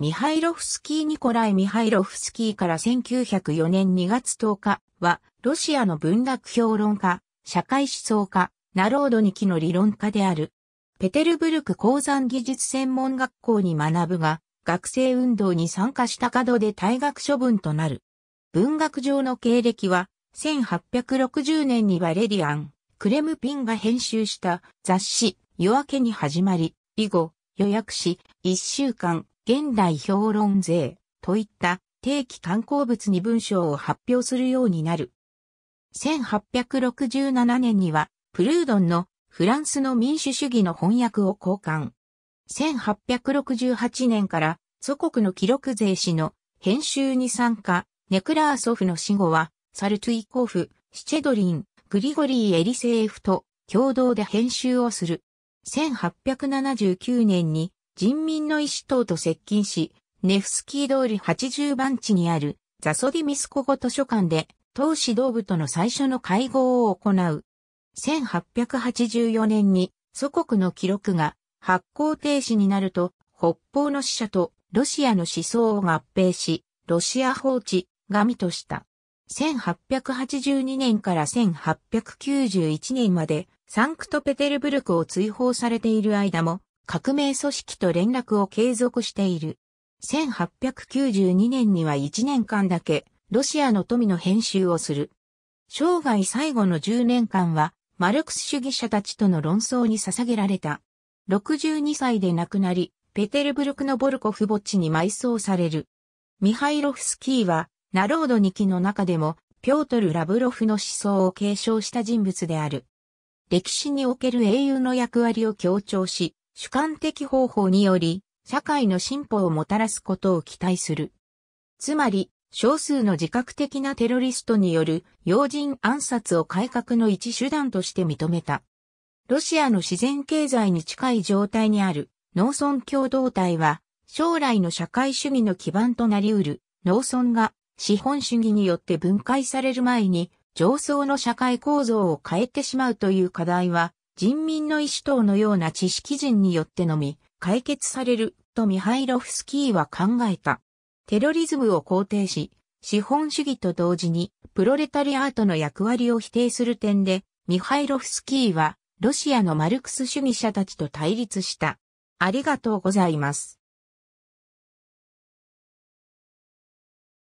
ミハイロフスキー・ニコライ・ミハイロフスキーから1904年2月10日は、ロシアの文学評論家、社会思想家、ナロードニキの理論家である。ペテルブルク鉱山技術専門学校に学ぶが、学生運動に参加した角で退学処分となる。文学上の経歴は、1860年にバレディアン、クレムピンが編集した雑誌、夜明けに始まり、以後、予約し、1週間、現代評論税といった定期刊行物に文章を発表するようになる。1867年には、プルードンのフランスの民主主義の翻訳を交換。1868年から祖国の記録税史の編集に参加、ネクラーソフの死後は、サルトゥイコフ、シチェドリン、グリゴリー・エリセーフと共同で編集をする。1879年に人民の意思等と接近し、ネフスキー通り80番地にあるザソディミスコ語図書館で、党指導部との最初の会合を行う。1884年に祖国の記録が発行停止になると、北方の死者とロシアの思想を合併し、ロシア放置、神とした。1882年から1891年までサンクトペテルブルクを追放されている間も、革命組織と連絡を継続している。1892年には1年間だけ、ロシアの富の編集をする。生涯最後の10年間は、マルクス主義者たちとの論争に捧げられた。62歳で亡くなり、ペテルブルクのボルコフ墓地に埋葬される。ミハイロフスキーは、ナロードニキの中でも、ピョートル・ラブロフの思想を継承した人物である。歴史における英雄の役割を強調し、主観的方法により、社会の進歩をもたらすことを期待する。つまり、少数の自覚的なテロリストによる要人暗殺を改革の一手段として認めた。ロシアの自然経済に近い状態にある農村共同体は、将来の社会主義の基盤となり得る農村が資本主義によって分解される前に上層の社会構造を変えてしまうという課題は人民の意思等のような知識人によってのみ解決されるとミハイロフスキーは考えた。テロリズムを肯定し、資本主義と同時にプロレタリアートの役割を否定する点で、ミハイロフスキーはロシアのマルクス主義者たちと対立した。ありがとうございます。